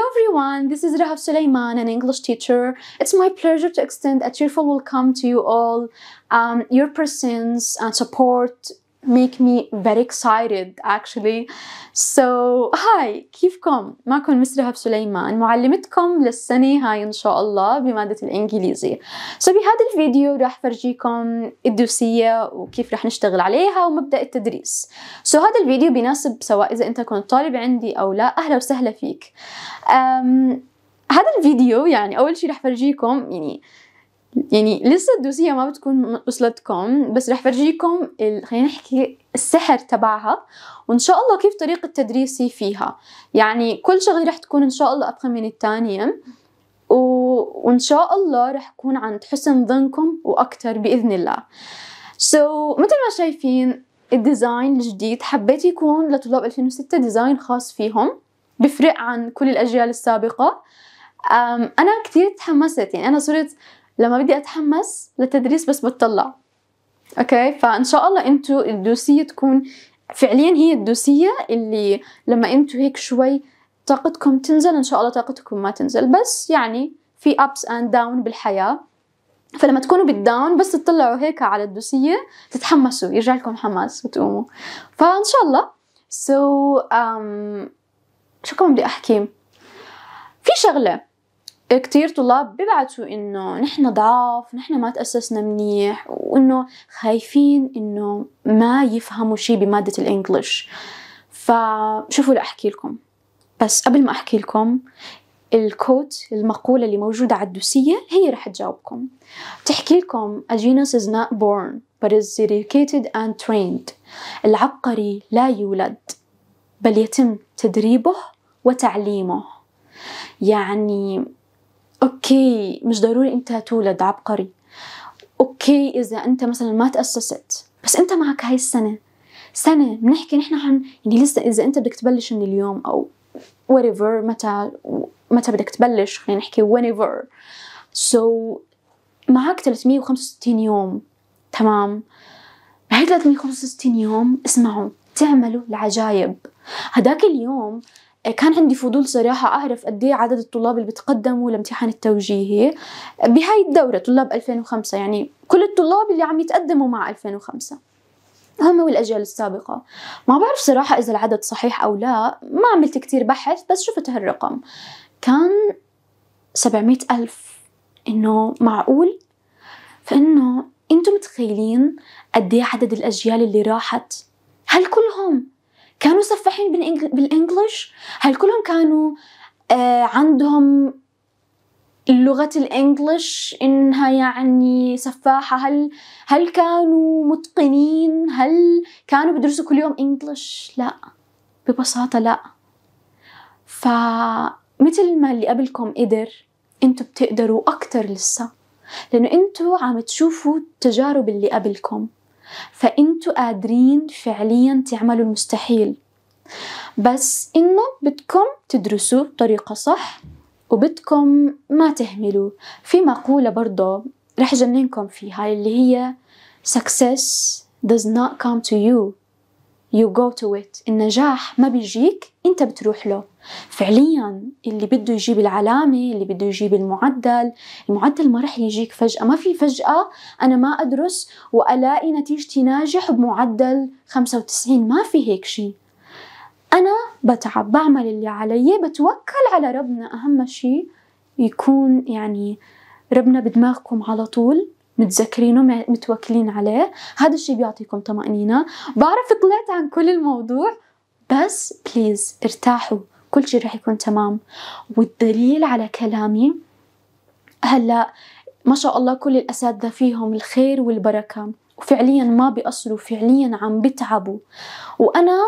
Hello everyone, this is Rahab Suleiman, an English teacher. It's my pleasure to extend a cheerful welcome to you all. Um, your presence and uh, support make me very excited actually so hi كيفكم معكم مس رهب سليمان معلمتكم للسنة هاي إن شاء الله بمادة الإنجليزي so بهذا الفيديو راح فرجيكم الدوسية وكيف راح نشتغل عليها ومبدأ التدريس so هذا الفيديو بيناسب سواء إذا أنت كنت طالب عندي أو لا أهلا وسهلا فيك Um, هذا الفيديو يعني أول شي راح فرجيكم يعني يعني لسه الدوسية ما بتكون وصلتكم بس رح فرجيكم خلينا نحكي السحر تبعها وان شاء الله كيف طريقه تدريسي فيها يعني كل شغله رح تكون ان شاء الله أفخم من الثانيه و... وان شاء الله رح أكون عند حسن ظنكم واكثر باذن الله سو so, مثل ما شايفين الديزاين الجديد حبيت يكون لطلاب 2006 ديزاين خاص فيهم بفرق عن كل الاجيال السابقه أنا كثير تحمست يعني أنا صرت لما بدي اتحمس للتدريس بس بتطلع اوكي فان شاء الله انتو الدوسيه تكون فعليا هي الدوسيه اللي لما انتو هيك شوي طاقتكم تنزل ان شاء الله طاقتكم ما تنزل بس يعني في ابس اند داون بالحياه فلما تكونوا بالداون بس تطلعوا هيك على الدوسية تتحمسوا يرجع لكم حماس وتقوموا فإن شاء الله سو so, um, شو كمان بدي أحكي في شغلة كتير طلاب بيبعتوا انه نحن ضعاف نحن ما تأسسنا منيح وانه خايفين انه ما يفهموا شي بمادة الانجليش فشوفوا لأحكي لكم بس قبل ما أحكي لكم الكوت المقولة اللي موجودة على الدوسية هي رح تجاوبكم تحكي لكم A genius is not born but is educated and trained العبقري لا يولد بل يتم تدريبه وتعليمه يعني اوكي مش ضروري انت تولد عبقري اوكي اذا انت مثلا ما تاسست بس انت معك هاي السنه سنه بنحكي نحن عن يعني لسه اذا انت بدك تبلش من اليوم او whatever متى متى بدك تبلش خلينا نحكي whenever سو so, معك 365 يوم تمام بهي 365 يوم اسمعوا تعملوا العجايب هداك اليوم آه، كان عندي فضول صراحة أعرف قد إيه عدد الطلاب اللي بتقدموا لامتحان التوجيهي آه، بهاي الدورة طلاب 2005 يعني كل الطلاب اللي عم يتقدموا مع 2005 هم والأجيال السابقة ما بعرف صراحة إذا العدد صحيح أو لا ما عملت كتير بحث بس شفت هالرقم كان 700 ألف إنه معقول فإنه أنتم متخيلين قد إيه عدد الأجيال اللي راحت هل كلهم كانوا سفاحين بالانجلش هل كلهم كانوا آه عندهم لغة الانجلش انها يعني سفاحة هل هل كانوا متقنين هل كانوا بيدرسوا كل يوم انجلش لا ببساطة لا فمثل ما اللي قبلكم قدر انتوا بتقدروا اكتر لسه لانه انتوا عم تشوفوا التجارب اللي قبلكم فانتوا قادرين فعليا تعملوا المستحيل بس انه بدكم تدرسوا بطريقة صح وبدكم ما تهملوا في مقولة برضه رح جننكم فيها اللي هي success does not come to you you go to it النجاح ما بيجيك انت بتروح له فعليا اللي بده يجيب العلامة اللي بده يجيب المعدل المعدل ما رح يجيك فجأة ما في فجأة أنا ما أدرس وألاقي نتيجتي ناجح بمعدل 95 ما في هيك شيء أنا بتعب بعمل اللي علي بتوكل على ربنا أهم شيء يكون يعني ربنا بدماغكم على طول متذكرينه متوكلين عليه هذا الشيء بيعطيكم طمأنينة بعرف طلعت عن كل الموضوع بس بليز ارتاحوا كل شيء رح يكون تمام والدليل على كلامي هلا ما شاء الله كل الأساتذة فيهم الخير والبركة وفعليا ما بيقصروا فعليا عم بتعبوا وأنا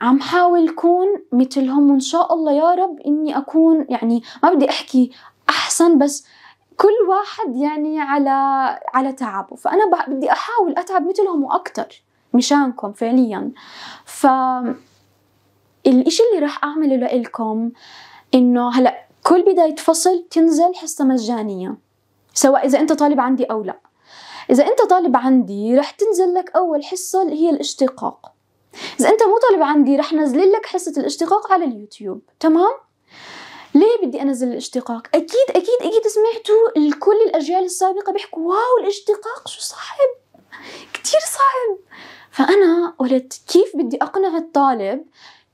عم حاول كون مثلهم وإن شاء الله يا رب إني أكون يعني ما بدي أحكي أحسن بس كل واحد يعني على على تعبه فانا بدي احاول اتعب مثلهم واكثر مشانكم فعليا ف الاشي اللي راح اعمله لكم انه هلا كل بداية فصل تنزل حصة مجانية سواء إذا أنت طالب عندي أو لا إذا أنت طالب عندي رح تنزل لك أول حصة اللي هي الاشتقاق إذا أنت مو طالب عندي رح نزل لك حصة الاشتقاق على اليوتيوب تمام؟ ليه بدي انزل الاشتقاق اكيد اكيد اكيد سمعتوا كل الاجيال السابقه بيحكوا واو الاشتقاق شو صعب كتير صعب فانا قلت كيف بدي اقنع الطالب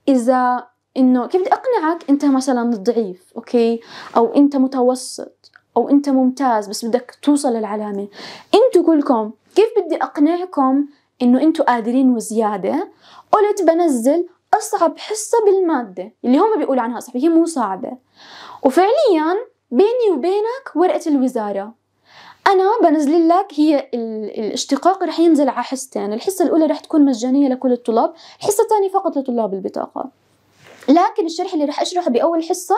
اذا انه كيف بدي اقنعك انت مثلا ضعيف اوكي او انت متوسط او انت ممتاز بس بدك توصل للعلامه انتوا كلكم كيف بدي اقنعكم انه انتوا قادرين وزياده قلت بنزل أصعب حصة بالمادة اللي هم بيقولوا عنها صعبة هي مو صعبة وفعليا بيني وبينك ورقة الوزارة أنا بنزل لك هي الاشتقاق رح ينزل على حصتين الحصة الأولى رح تكون مجانية لكل الطلاب الحصة الثانية فقط لطلاب البطاقة لكن الشرح اللي رح أشرحه بأول حصة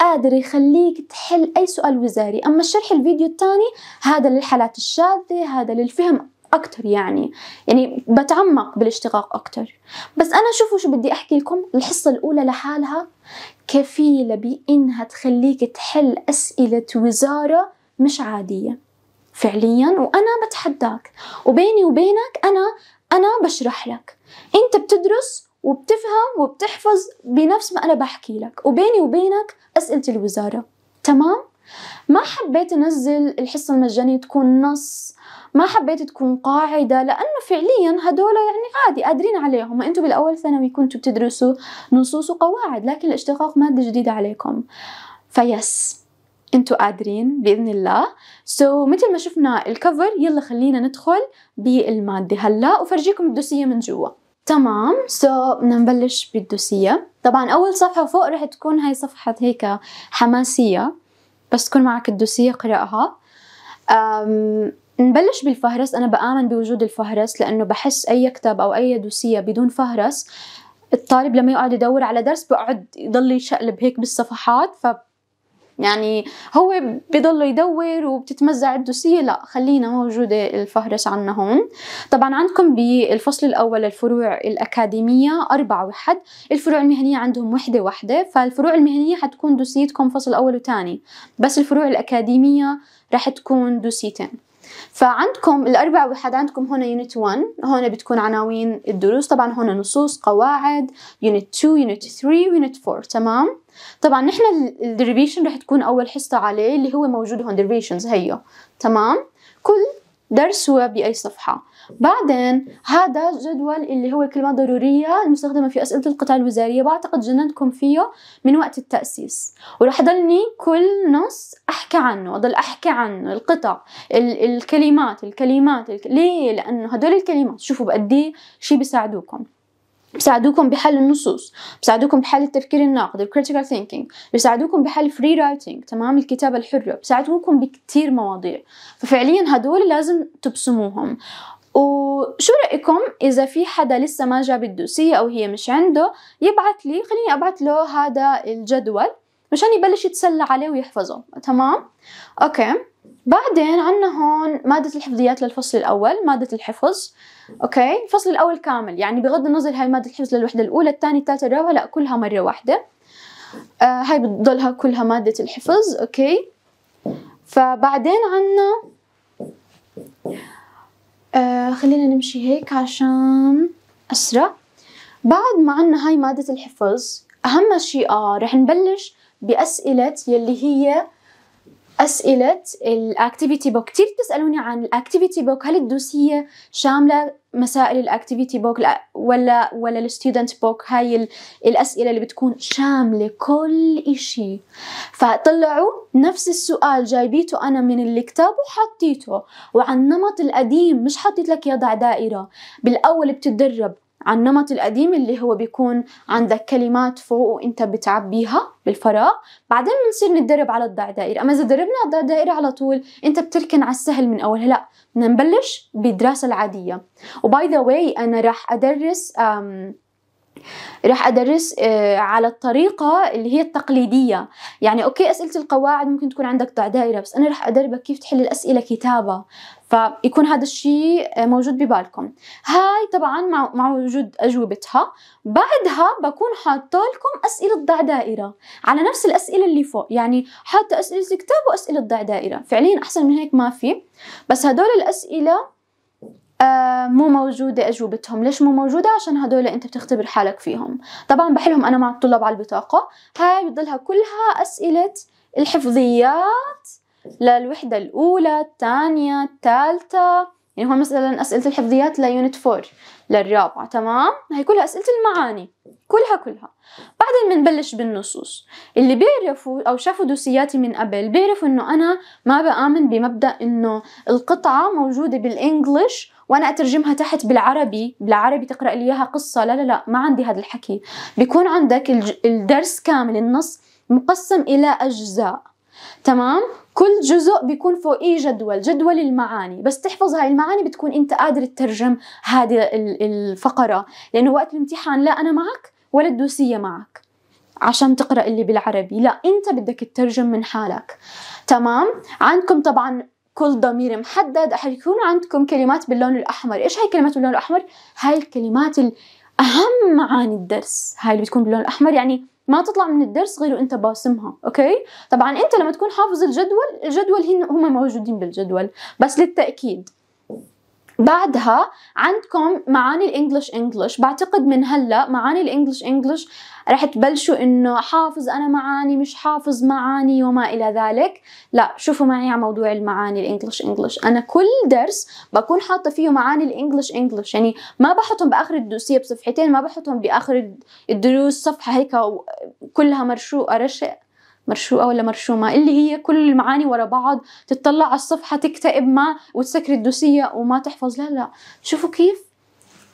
قادر يخليك تحل أي سؤال وزاري أما الشرح الفيديو الثاني هذا للحالات الشاذة هذا للفهم أكتر يعني يعني بتعمق بالاشتقاق أكتر بس أنا شوفوا شو بدي أحكي لكم الحصة الأولى لحالها كفيلة بإنها تخليك تحل أسئلة وزارة مش عادية فعليا وأنا بتحداك وبيني وبينك أنا أنا بشرح لك أنت بتدرس وبتفهم وبتحفظ بنفس ما أنا بحكي لك وبيني وبينك أسئلة الوزارة تمام؟ ما حبيت أنزل الحصة المجانية تكون نص ما حبيت تكون قاعدة لأنه فعليا هدول يعني عادي قادرين عليهم أنتم بالأول ثانوي كنتوا بتدرسوا نصوص وقواعد لكن الاشتقاق مادة جديدة عليكم فيس انتوا قادرين باذن الله سو so, مثل ما شفنا الكفر يلا خلينا ندخل بالماده هلا وفرجيكم الدوسيه من جوا تمام سو so, بدنا نبلش بالدوسيه طبعا اول صفحه فوق رح تكون هاي صفحه هيك حماسيه بس تكون معك الدوسيه اقراها نبلش بالفهرس أنا بآمن بوجود الفهرس لأنه بحس أي كتاب أو أي دوسية بدون فهرس الطالب لما يقعد يدور على درس بقعد يضل يشقلب هيك بالصفحات ف يعني هو بضل يدور وبتتمزع الدوسية لا خلينا موجودة الفهرس عنا هون طبعا عندكم بالفصل الأول الفروع الأكاديمية أربعة وحد الفروع المهنية عندهم وحدة وحدة فالفروع المهنية حتكون دوسيتكم فصل أول وتاني بس الفروع الأكاديمية رح تكون دوسيتين فعندكم الأربع وحدات عندكم هنا يونت 1 هون بتكون عناوين الدروس طبعا هون نصوص قواعد يونت 2 يونت 3 يونت 4 تمام طبعا نحن الديريفيشن رح تكون أول حصة عليه اللي هو موجود هون ديريفيشنز هيو تمام كل درس هو بأي صفحة بعدين هذا الجدول اللي هو الكلمات الضرورية المستخدمة في أسئلة القطاع الوزارية بعتقد جننتكم فيه من وقت التأسيس ورح ضلني كل نص أحكي عنه أضل أحكي عنه القطع ال- الكلمات الكلمات الك... ليه؟ لأنه هدول الكلمات شوفوا بقديه شي بيساعدوكم بيساعدوكم بحل النصوص بيساعدوكم بحل التفكير الناقد الكريتيكال ثينكينج بيساعدوكم بحل فري writing تمام الكتابة الحرة بيساعدوكم بكتير مواضيع ففعليا هدول لازم تبسموهم وشو رأيكم إذا في حدا لسه ما جاب الدوسية أو هي مش عنده يبعث لي خليني أبعث له هذا الجدول مشان يبلش يتسلى عليه ويحفظه تمام؟ أوكي بعدين عنا هون مادة الحفظيات للفصل الأول مادة الحفظ أوكي الفصل الأول كامل يعني بغض النظر هاي مادة الحفظ للوحدة الأولى الثانية الثالثة الرابعة لا كلها مرة واحدة آه هاي بتضلها كلها مادة الحفظ أوكي فبعدين عنا آه، خلينا نمشي هيك عشان أسرع بعد ما عنا هاي مادة الحفظ أهم شيء آه رح نبلش بأسئلة يلي هي اسئله الاكتيفيتي بوك كثير بتسالوني عن الاكتيفيتي بوك هل الدوسيه شامله مسائل الاكتيفيتي بوك ولا ولا الستودنت بوك هاي الاسئله اللي بتكون شامله كل إشي فطلعوا نفس السؤال جايبيته انا من الكتاب وحطيته وعن النمط القديم مش حطيت لك يضع دائره بالاول بتتدرب عن النمط القديم اللي هو بيكون عندك كلمات فوق وانت بتعبيها بالفراغ بعدين بنصير ندرب على الضع دائري اما اذا دربنا على الضع دائري على طول انت بتركن على السهل من اولها لا بدنا نبلش بالدراسه العاديه وباي ذا واي انا راح ادرس راح ادرس آه، على الطريقه اللي هي التقليديه يعني اوكي اسئله القواعد ممكن تكون عندك ضع دائره بس انا راح ادربك كيف تحل الاسئله كتابه فيكون هذا الشيء آه، موجود ببالكم هاي طبعا مع, مع وجود اجوبتها بعدها بكون حاطه لكم اسئله ضع دائره على نفس الاسئله اللي فوق يعني حاطه اسئله الكتاب واسئله ضع دائره فعليا احسن من هيك ما في بس هدول الاسئله آه، مو موجودة أجوبتهم ليش مو موجودة عشان هدول أنت بتختبر حالك فيهم طبعا بحلهم أنا مع الطلاب على البطاقة هاي بتضلها كلها أسئلة الحفظيات للوحدة الأولى الثانية الثالثة يعني هون مثلا أسئلة الحفظيات ليونت فور للرابعة تمام هي كلها أسئلة المعاني كلها كلها بعدين بنبلش بالنصوص اللي بيعرفوا أو شافوا دوسياتي من قبل بيعرفوا إنه أنا ما بآمن بمبدأ إنه القطعة موجودة بالإنجلش وانا اترجمها تحت بالعربي بالعربي تقرا لي اياها قصه لا لا لا ما عندي هذا الحكي بيكون عندك الدرس كامل النص مقسم الى اجزاء تمام كل جزء بيكون فوقيه جدول جدول المعاني بس تحفظ هاي المعاني بتكون انت قادر تترجم هذه الفقره لانه وقت الامتحان لا انا معك ولا الدوسيه معك عشان تقرا اللي بالعربي لا انت بدك تترجم من حالك تمام عندكم طبعا كل ضمير محدد حيكون عندكم كلمات باللون الأحمر إيش هاي الكلمات باللون الأحمر؟ هاي الكلمات الأهم معاني الدرس هاي اللي بتكون باللون الأحمر يعني ما تطلع من الدرس غير وانت باسمها اوكي طبعا انت لما تكون حافظ الجدول الجدول هم موجودين بالجدول بس للتاكيد بعدها عندكم معاني الانجليش انجليش بعتقد من هلا معاني الانجليش انجليش رح تبلشوا انه حافظ انا معاني مش حافظ معاني وما الى ذلك لا شوفوا معي على موضوع المعاني الانجليش انجليش انا كل درس بكون حاطه فيه معاني الانجليش انجليش يعني ما بحطهم باخر الدوسية بصفحتين ما بحطهم باخر الدروس صفحه هيك كلها مرشوقه رشق مرشوقة ولا مرشومة اللي هي كل المعاني ورا بعض تطلع على الصفحة تكتئب ما وتسكر الدوسية وما تحفظ لا لا شوفوا كيف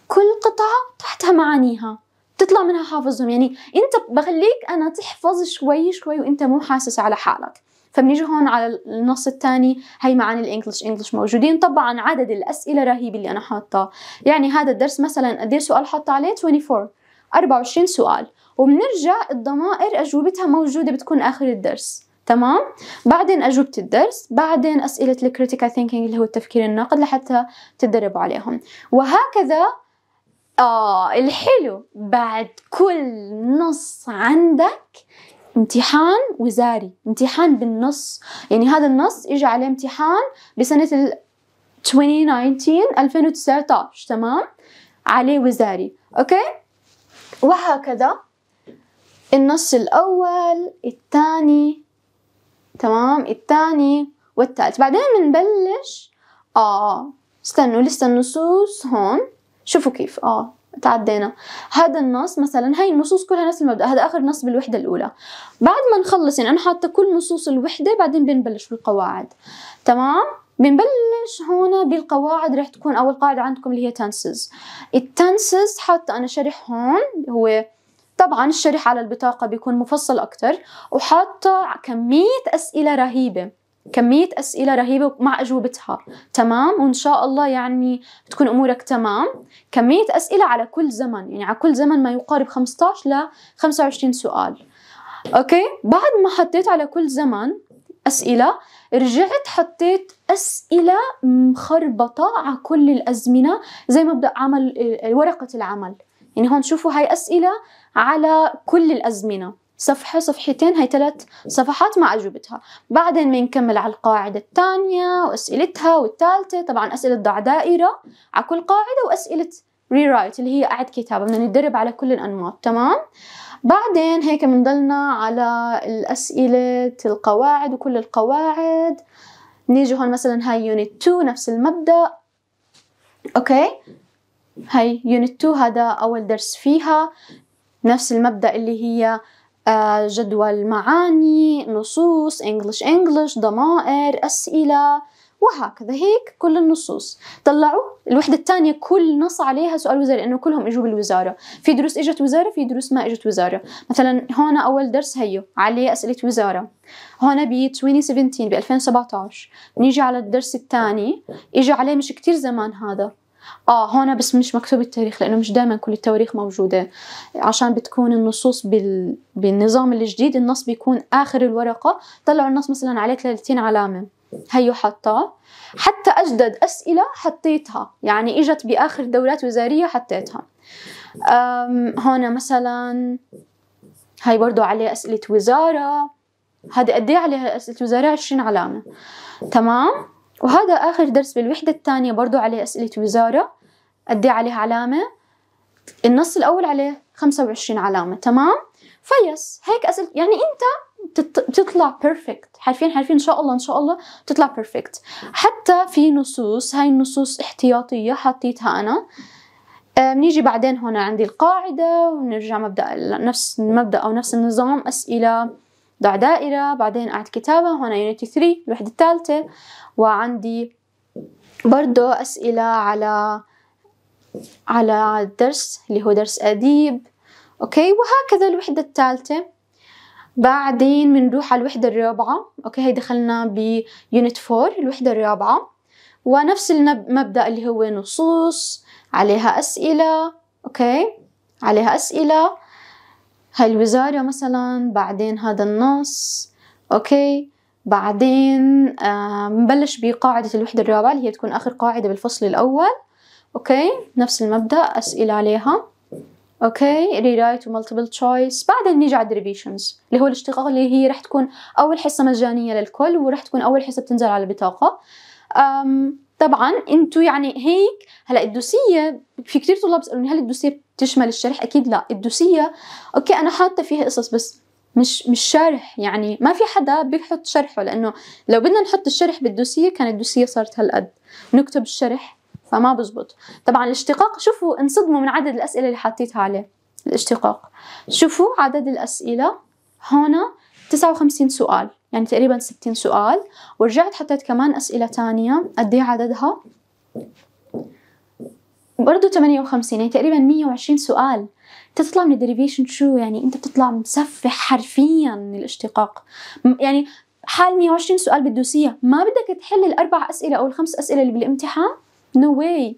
كل قطعة تحتها معانيها تطلع منها حافظهم يعني انت بخليك انا تحفظ شوي شوي وانت مو حاسس على حالك فبنيجي هون على النص الثاني هي معاني الانجلش انجلش موجودين طبعا عدد الاسئله رهيب اللي انا حاطاه يعني هذا الدرس مثلا قد سؤال حط عليه 24 24 سؤال وبنرجع الضمائر أجوبتها موجودة بتكون آخر الدرس تمام بعدين أجوبة الدرس بعدين أسئلة الكريتيكال ثينكينج اللي هو التفكير الناقد لحتى تتدربوا عليهم وهكذا آه الحلو بعد كل نص عندك امتحان وزاري امتحان بالنص يعني هذا النص اجى عليه امتحان بسنة ال 2019 2019 تمام عليه وزاري اوكي وهكذا النص الأول الثاني تمام الثاني والثالث بعدين بنبلش آه استنوا لسه النصوص هون شوفوا كيف آه تعدينا هذا النص مثلا هاي النصوص كلها نفس المبدا هذا اخر نص بالوحده الاولى بعد ما نخلص يعني انا حاطه كل نصوص الوحده بعدين بنبلش بالقواعد تمام بنبلش هون بالقواعد رح تكون اول قاعده عندكم اللي هي تنسز التنسز حاطه انا شرح هون هو طبعا الشرح على البطاقة بيكون مفصل أكتر وحاطة كمية أسئلة رهيبة كمية أسئلة رهيبة مع أجوبتها تمام وإن شاء الله يعني تكون أمورك تمام كمية أسئلة على كل زمن يعني على كل زمن ما يقارب 15 ل 25 سؤال أوكي بعد ما حطيت على كل زمن أسئلة رجعت حطيت أسئلة مخربطة على كل الأزمنة زي مبدأ عمل ورقة العمل يعني هون شوفوا هاي أسئلة على كل الأزمنة صفحة صفحتين هي ثلاث صفحات مع أجوبتها بعدين بنكمل على القاعدة الثانية وأسئلتها والثالثة طبعا أسئلة ضع دائرة على كل قاعدة وأسئلة rewrite اللي هي قعد كتابة بدنا نتدرب على كل الأنماط تمام بعدين هيك بنضلنا على الأسئلة القواعد وكل القواعد نيجي هون مثلا هاي يونت 2 نفس المبدأ أوكي هاي يونت 2 هذا أول درس فيها نفس المبدأ اللي هي آه، جدول معاني نصوص انجلش انجلش ضمائر أسئلة وهكذا هيك كل النصوص طلعوا الوحدة الثانية كل نص عليها سؤال وزاري لأنه كلهم إجوا بالوزارة في دروس إجت وزارة في دروس ما إجت وزارة مثلا هون أول درس هيو عليه أسئلة وزارة هون ب 2017 ب 2017 نيجي على الدرس الثاني إجى عليه مش كتير زمان هذا اه هون بس مش مكتوب التاريخ لانه مش دائما كل التواريخ موجوده عشان بتكون النصوص بال... بالنظام الجديد النص بيكون اخر الورقه طلعوا النص مثلا عليه 30 علامه هيو حطاه حتى اجدد اسئله حطيتها يعني اجت باخر دورات وزاريه حطيتها هون مثلا هاي برضو عليه اسئله وزاره هذا قد ايه عليها اسئله وزاره 20 علامه تمام وهذا آخر درس بالوحدة الثانية برضو عليه أسئلة وزارة أدي عليه علامة النص الأول عليه 25 علامة تمام فيس هيك أسئلة يعني أنت بتطلع بيرفكت حرفين حرفين ان شاء الله ان شاء الله بتطلع بيرفكت حتى في نصوص هاي النصوص احتياطيه حطيتها انا آه، بنيجي بعدين هون عندي القاعدة ونرجع مبدأ نفس المبدأ أو نفس النظام أسئلة ضع دائرة بعدين أعد كتابة هنا يونيتي 3 الوحدة الثالثة وعندي برضو أسئلة على على الدرس اللي هو درس أديب أوكي وهكذا الوحدة الثالثة بعدين بنروح على الوحدة الرابعة أوكي هي دخلنا بيونت 4 الوحدة الرابعة ونفس المبدأ اللي هو نصوص عليها أسئلة أوكي عليها أسئلة هالوزارة مثلا بعدين هذا النص أوكي بعدين آه، نبلش بقاعدة الوحدة الرابعة اللي هي تكون آخر قاعدة بالفصل الأول أوكي نفس المبدأ أسئلة عليها اوكي ريرايت ومالتيبل تشويس بعدين نيجي على الريفيشنز اللي هو الاشتقاق اللي هي رح تكون اول حصه مجانيه للكل ورح تكون اول حصه بتنزل على البطاقه أم طبعا انتو يعني هيك هلا الدوسيه في كثير طلاب بيسالوني هل الدوسيه بتشمل الشرح اكيد لا الدوسيه اوكي انا حاطه فيها قصص بس مش مش شارح يعني ما في حدا بيحط شرحه لانه لو بدنا نحط الشرح بالدوسيه كان الدوسيه صارت هالقد نكتب الشرح فما بزبط طبعا الاشتقاق شوفوا انصدموا من عدد الاسئله اللي حطيتها عليه الاشتقاق شوفوا عدد الاسئله هنا 59 سؤال يعني تقريبا 60 سؤال ورجعت حطيت كمان أسئلة تانية قد إيه عددها برضه 58 يعني تقريبا 120 سؤال تطلع من الديريفيشن شو يعني انت بتطلع مسفح حرفيا من الاشتقاق يعني حال 120 سؤال بالدوسية ما بدك تحل الأربع أسئلة أو الخمس أسئلة اللي بالامتحان نو no واي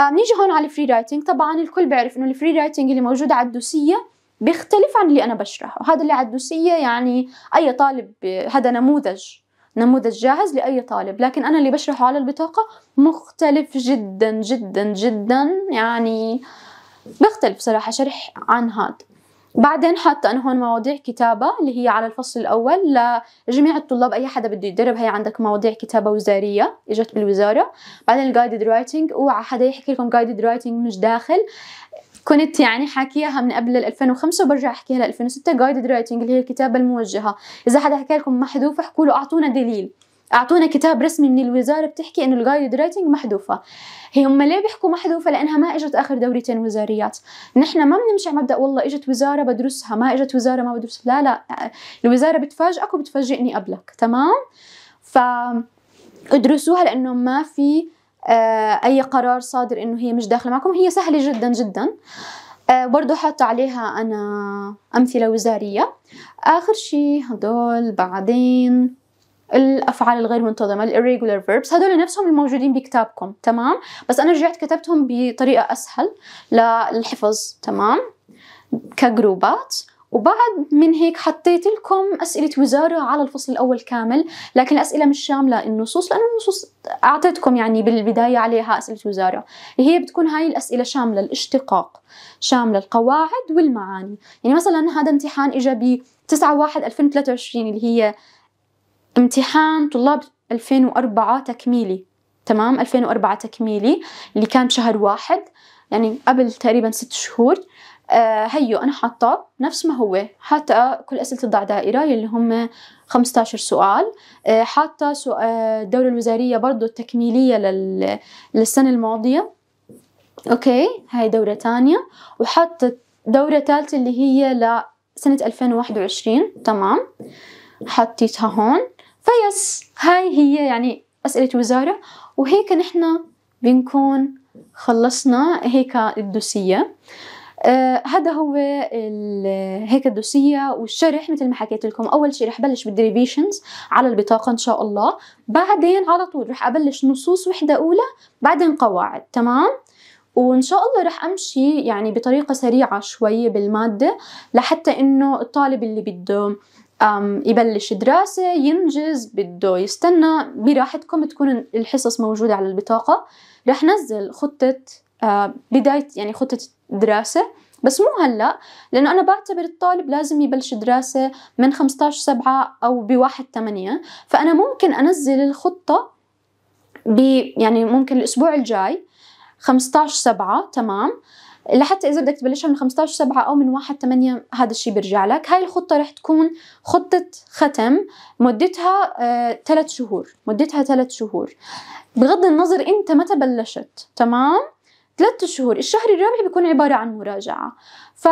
آه، نيجي هون على الفري رايتنج طبعا الكل بيعرف انه الفري رايتنج اللي موجوده على الدوسيه بيختلف عن اللي أنا بشرحه هذا اللي على الدوسية يعني أي طالب هذا نموذج نموذج جاهز لأي طالب لكن أنا اللي بشرحه على البطاقة مختلف جدا جدا جدا يعني بيختلف صراحة شرح عن هذا بعدين حاطة أنا هون مواضيع كتابة اللي هي على الفصل الأول لجميع الطلاب أي حدا بده يتدرب هي عندك مواضيع كتابة وزارية إجت بالوزارة بعدين الجايدد رايتنج أوعى حدا يحكي لكم جايدد رايتنج مش داخل كنت يعني حاكيها من قبل 2005 وبرجع احكيها ل 2006 جايدد رايتنج اللي هي الكتابه الموجهه اذا حدا حكى لكم محذوفه احكوا له اعطونا دليل اعطونا كتاب رسمي من الوزاره بتحكي انه الجايد رايتنج محذوفه هي هم ليه بيحكوا محذوفه لانها ما اجت اخر دورتين وزاريات نحن ما بنمشي على مبدا والله اجت وزاره بدرسها ما اجت وزاره ما بدرسها لا لا الوزاره بتفاجئك وبتفاجئني قبلك تمام ف ادرسوها لانه ما في آه، اي قرار صادر انه هي مش داخله معكم هي سهله جدا جدا آه، برضو حاطة عليها أنا أمثلة وزارية آخر شيء هدول بعدين الافعال الغير منتظمه irregular verbs هدول نفسهم الموجودين بكتابكم تمام بس انا رجعت كتبتهم بطريقه اسهل للحفظ تمام كجروبات وبعد من هيك حطيت لكم أسئلة وزارة على الفصل الأول كامل لكن الأسئلة مش شاملة النصوص لأن النصوص أعطيتكم يعني بالبداية عليها أسئلة وزارة هي بتكون هاي الأسئلة شاملة الاشتقاق شاملة القواعد والمعاني يعني مثلا هذا امتحان إجا ب 9 1 2023 اللي هي امتحان طلاب 2004 تكميلي تمام 2004 تكميلي اللي كان بشهر واحد يعني قبل تقريبا ست شهور آه هيو أنا حاطاه نفس ما هو حاطة كل أسئلة الضع دائرة اللي هم 15 سؤال آه حاطة آه، الدولة الوزارية برضو التكميلية لل... للسنة الماضية أوكي هاي دورة تانية وحاطة دورة ثالثة اللي هي لسنة 2021 تمام حطيتها هون فيس هاي هي يعني أسئلة وزارة وهيك نحن بنكون خلصنا هيك الدوسية آه، هذا هو هيك الدوسية والشرح مثل ما حكيت لكم أول شيء رح بلش بالدريفيشنز على البطاقة إن شاء الله بعدين على طول رح أبلش نصوص وحدة أولى بعدين قواعد تمام وان شاء الله رح امشي يعني بطريقه سريعه شوي بالماده لحتى انه الطالب اللي بده يبلش دراسة ينجز بده يستنى براحتكم تكون الحصص موجودة على البطاقة رح نزل خطة آه، بداية يعني خطة الدراسة بس مو هلا لانه انا بعتبر الطالب لازم يبلش دراسه من 15 سبعة او بواحد ثمانية فانا ممكن انزل الخطه ب يعني ممكن الاسبوع الجاي 15 سبعة تمام لحتى اذا بدك تبلشها من 15 سبعة او من واحد تمانية هذا الشيء بيرجع لك هاي الخطه رح تكون خطه ختم مدتها آه، ثلاث آه شهور مدتها ثلاث شهور بغض النظر انت متى بلشت تمام ثلاثة شهور الشهر الرابع بيكون عبارة عن مراجعة ف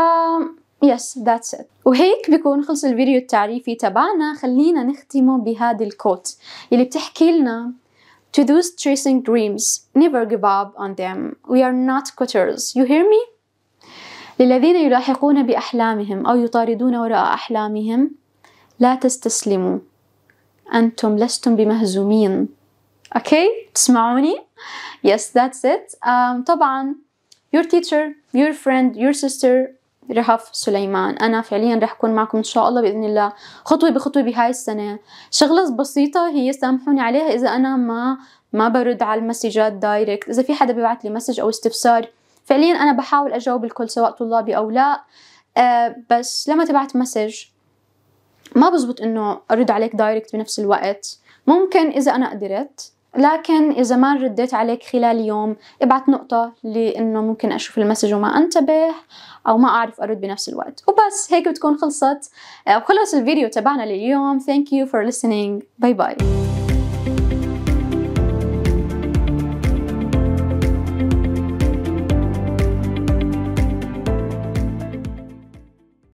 يس ذاتس ات وهيك بيكون خلص الفيديو التعريفي تبعنا خلينا نختمه بهذا الكوت اللي بتحكي لنا To those chasing dreams, never give up on them. We are not quitters. You hear me? للذين يلاحقون بأحلامهم أو يطاردون وراء أحلامهم لا تستسلموا أنتم لستم بمهزومين أوكي؟ تسمعوني؟ Yes, that's it. Um, طبعا your teacher, your friend, your sister رهف سليمان أنا فعليا رح أكون معكم إن شاء الله بإذن الله خطوة بخطوة بهاي السنة شغلة بسيطة هي سامحوني عليها إذا أنا ما ما برد على المسجات دايركت إذا في حدا بيبعث لي مسج أو استفسار فعليا أنا بحاول أجاوب الكل سواء طلابي أو لا أه بس لما تبعت مسج ما بزبط إنه أرد عليك دايركت بنفس الوقت ممكن إذا أنا قدرت لكن إذا ما رديت عليك خلال يوم ابعت نقطة لأنه ممكن أشوف المسج وما أنتبه أو ما أعرف أرد بنفس الوقت وبس هيك بتكون خلصت وخلص آه، الفيديو تبعنا لليوم thank you for listening Bye bye